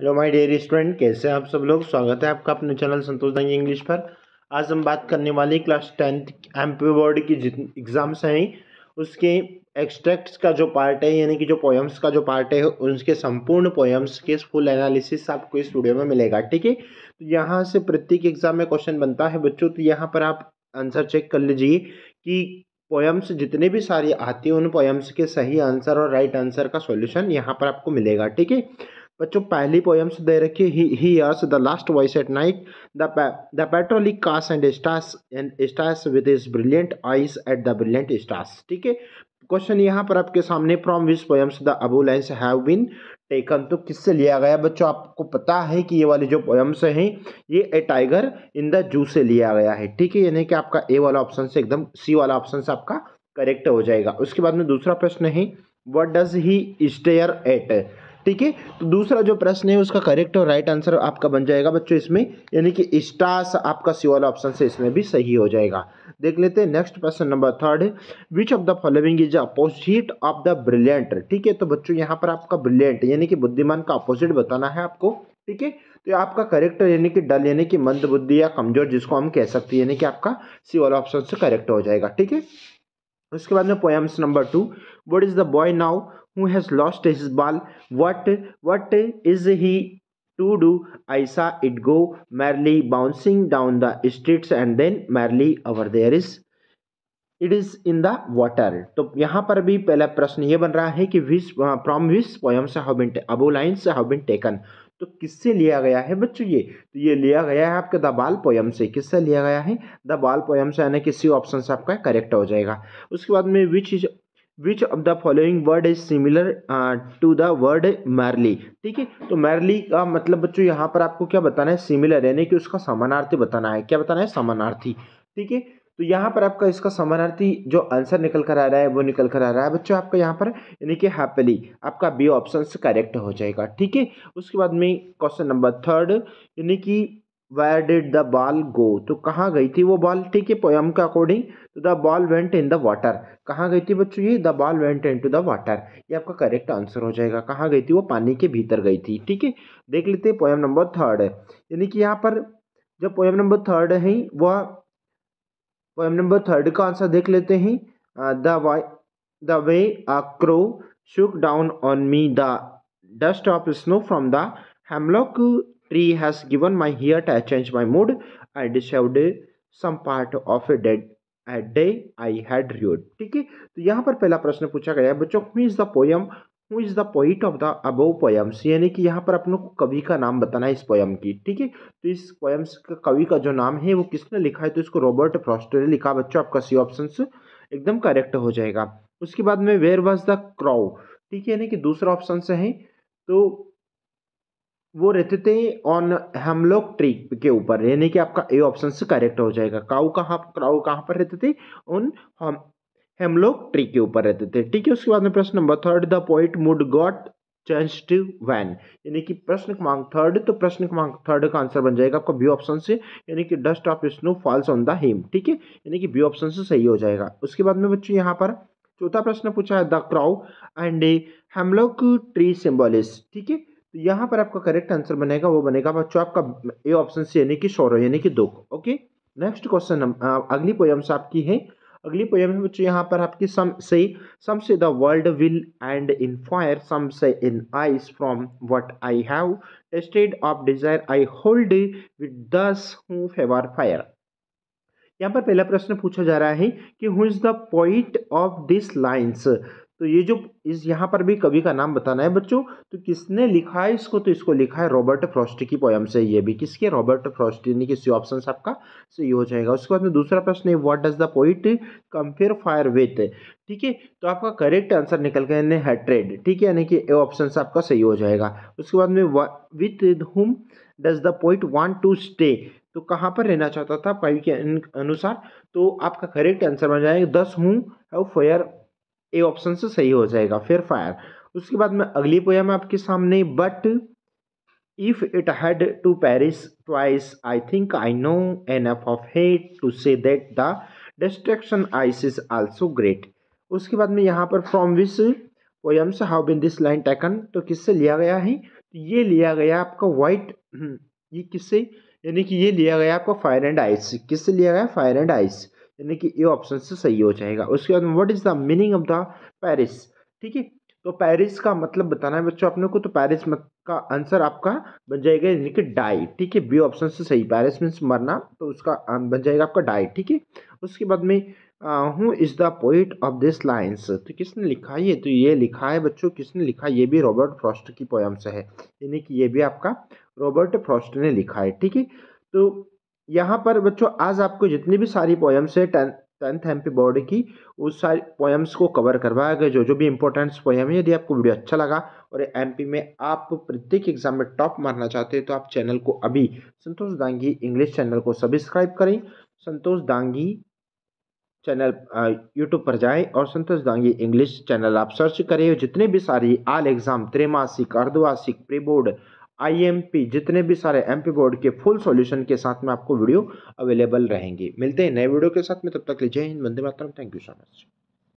hello my dear student कैसे आप सब लोग स्वागत है आपका अपने चैनल संतोष दांगी इंग्लिश पर आज हम बात करने वाले class tenth M P board की जितनी एग्ज़ाम्स हैं उसके एक्सट्रैक्ट्स का जो पार्ट है यानी कि जो पोएम्स का जो पार्ट है उसके संपूर्ण पोएम्स के फुल एनालिसिस आपको इस वीडियो में मिलेगा ठीक है तो यहाँ से प्रत्येक एग्ज़ाम में क्वेश्चन बनता है बच्चों तो यहाँ पर आप आंसर चेक कर लीजिए कि पोएम्स जितने भी सारी आती हैं उन पोएम्स के सही आंसर और राइट आंसर का सॉल्यूशन यहाँ पर आपको मिलेगा ठीक है बच्चों पहली पोएम्स दे रखी he hears the last voice at night the patrolling cars and stars and stars with his brilliant eyes at the brilliant stars ठीक है क्वेश्चन यहाँ पर आपके सामने from which poems the above lines have been taken तो किससे लिया गया बच्चों आपको पता है कि ये वाले जो पोएम्स हैं ये ए टाइगर इन द जू से लिया गया है ठीक है यानी कि आपका ए वाला ऑप्शन से एकदम सी वाला ऑप्शन से आपका करेक्ट हो जाएगा उसके बाद में दूसरा प्रश्न है what does he stare at ठीक है तो दूसरा जो प्रश्न है उसका करेक्ट और राइट आंसर आपका बन जाएगा बच्चों इसमें यानी कि स्टास आपका सी वाला ऑप्शन से इसमें भी सही हो जाएगा देख लेते हैं नेक्स्ट प्रश्न number third which of the following is opposite of the brilliant ठीक है तो बच्चों यहाँ पर आपका ब्रिलियंट यानी कि बुद्धिमान का अपोजिट बताना है आपको ठीक है तो आपका करेक्ट यानी कि डल यानी कि मंद बुद्धि या कमजोर जिसको हम कह सकते हैं यानी कि आपका सी वाला ऑप्शन से करेक्ट हो जाएगा ठीक है उसके बाद में poems number two what is the boy now who has lost his ball what what is he to do I saw it go merrily bouncing down the streets and then merrily over there it is in the तो यहाँ पर भी पहला प्रश्न ये बन रहा है कि विस फ्रॉम विस पोयम से हाउ बिन अबो लाइन्स से हाउ बिन टेकन तो किससे लिया गया है बच्चों ये तो ये लिया गया है आपके द बाल पोयम से किससे लिया गया है द बाल पोयम से यानी कि सी ऑप्शन से आपका करेक्ट हो जाएगा उसके बाद में which is which of the following word is similar to the word merrily ठीक है तो मैरली का मतलब बच्चों यहाँ पर आपको क्या बताना है सिमिलर यानी कि उसका समानार्थी बताना है क्या बताना है समानार्थी ठीक है तो यहाँ पर आपका इसका समानार्थी जो आंसर निकल कर आ रहा है वो निकल कर आ रहा है बच्चों आपका यहाँ पर यानी कि हैप्पली आपका बी ऑप्शन करेक्ट हो जाएगा ठीक है उसके बाद में क्वेश्चन नंबर थर्ड यानी कि where did the ball go तो कहाँ गई थी वो बॉल ठीक है पोयम के अकॉर्डिंग तो the ball went in the water कहाँ गई थी बच्चों ये the ball went into the water ये आपका करेक्ट आंसर हो जाएगा कहाँ गई थी वो पानी के भीतर गई थी ठीक है देख लेते हैं पोयम नंबर थर्ड है यानी कि यहाँ पर जो पोयम नंबर थर्ड है वह पोयम नंबर थर्ड का आंसर देख लेते हैं the why the way a crow shook down on me the dust of snow from the hemlock tree has given my heart i changed my mood i deserved some part of a dead at day I had rued ठीक है तो यहाँ पर पहला प्रश्न पूछा गया है बच्चों who is the poem who is the poet of the above poems यानी कि यहाँ पर अपनों को कवि का नाम बताना है इस पोयम की ठीक है तो इस पोयम्स का कवि का जो नाम है वो किसने लिखा है तो इसको रॉबर्ट फ्रॉस्टर ने लिखा बच्चों आपका सी ऑप्शन एकदम करेक्ट हो जाएगा उसके बाद में वेयर वॉज द क्राउ ठीक है यानी कि दूसरा ऑप्शन से है तो वो रहते थे ऑन हेमलॉक ट्री के ऊपर यानी कि आपका ए ऑप्शन से करेक्ट हो जाएगा काऊ कहाँ काऊ कहाँ पर रहते थे ऑन हेमलॉक ट्री के ऊपर रहते थे ठीक है उसके बाद में प्रश्न number third the point mood got change to when यानी कि प्रश्न क्रमांक थर्ड तो प्रश्न क्रमांक थर्ड का आंसर बन जाएगा आपका बी ऑप्शन से यानी कि dust of snow falls on the him ठीक है यानी कि बी ऑप्शन से सही हो जाएगा उसके बाद में बच्चों यहाँ पर चौथा प्रश्न पूछा है the crow and hemlock tree symbolise ठीक है तो यहाँ पर आपका करेक्ट आंसर बनेगा वो बनेगा बच्चों आपका ए ऑप्शन से यानी कि सौरव यानी कि दो ओके नेक्स्ट क्वेश्चन अगली पोएम्स आपकी है अगली पोएम है बच्चों यहाँ पर आपकी सम say some say the world will end in fire some say in ice from what I have tasted of desire I hold with those who favour fire यहाँ पर पहला प्रश्न पूछा जा रहा है कि who is the point of this lines तो ये जो इस यहाँ पर भी कवि का नाम बताना है बच्चों तो किसने लिखा है इसको तो इसको लिखा है रॉबर्ट फ्रॉस्ट की पोयम से ये भी किसके रॉबर्ट फ्रॉस्ट यानी कि सी ऑप्शन आपका सही हो जाएगा उसके बाद में दूसरा प्रश्न है what does the poet compare fire with ठीक है तो आपका करेक्ट आंसर निकल गया यानी हेट्रेड ठीक है यानी कि ए ऑप्शन आपका सही हो जाएगा उसके बाद में with whom does the poet want to stay तो कहाँ पर रहना चाहता था पाइव के अनुसार तो आपका करेक्ट आंसर बन जाएगा दस हूँ फायर ए ऑप्शन से सही हो जाएगा फिर फायर उसके बाद में अगली पोयम आपके सामने but if it had to perish twice I think I know enough of hate to say that the destruction ice is also great उसके बाद में यहाँ पर फ्रॉम विस पोयम से how been this line taken तो किससे लिया गया है तो ये लिया गया आपका वाइट हम्म, ये किससे यानी कि ये लिया गया आपका फायर एंड आइस किससे लिया गया फायर एंड आइस यानी कि ये ऑप्शन से सही हो जाएगा उसके बाद what is the meaning of the perish ठीक है तो पेरिस का मतलब बताना है बच्चों अपने को तो पेरिस मत का आंसर आपका बन जाएगा यानी कि डाई ठीक है बी ऑप्शन से सही पेरिस मीन्स मरना तो उसका बन जाएगा आपका डाई ठीक है उसके बाद में who is the poet of this lines तो किसने लिखा ये तो ये लिखा है बच्चों किसने लिखा ये भी रॉबर्ट फ्रॉस्ट की पोयम से है यानी कि ये भी आपका रॉबर्ट फ्रॉस्ट ने लिखा है ठीक है तो यहाँ पर बच्चों आज आपको जितनी भी सारी पोएम्स है tenth tenth M P board की उस सारी पोएम्स को कवर करवाया गया जो जो भी इंपॉर्टेंट्स पोएम है यदि आपको वीडियो अच्छा लगा और एम पी में आप प्रत्येक एग्जाम में टॉप मारना चाहते हैं तो आप चैनल को अभी संतोष दांगी इंग्लिश चैनल को सब्सक्राइब करें संतोष दांगी चैनल यूट्यूब पर जाएं और संतोष दांगी इंग्लिश चैनल आप सर्च करें जितने भी सारी आल एग्ज़ाम त्रैमासिक अर्धवासिक प्री बोर्ड आईएमपी जितने भी सारे एमपी बोर्ड के फुल सॉल्यूशन के साथ में आपको वीडियो अवेलेबल रहेंगी मिलते हैं नए वीडियो के साथ में तब तक लीजिए हिंद वंदे मातरम थैंक यू सो मच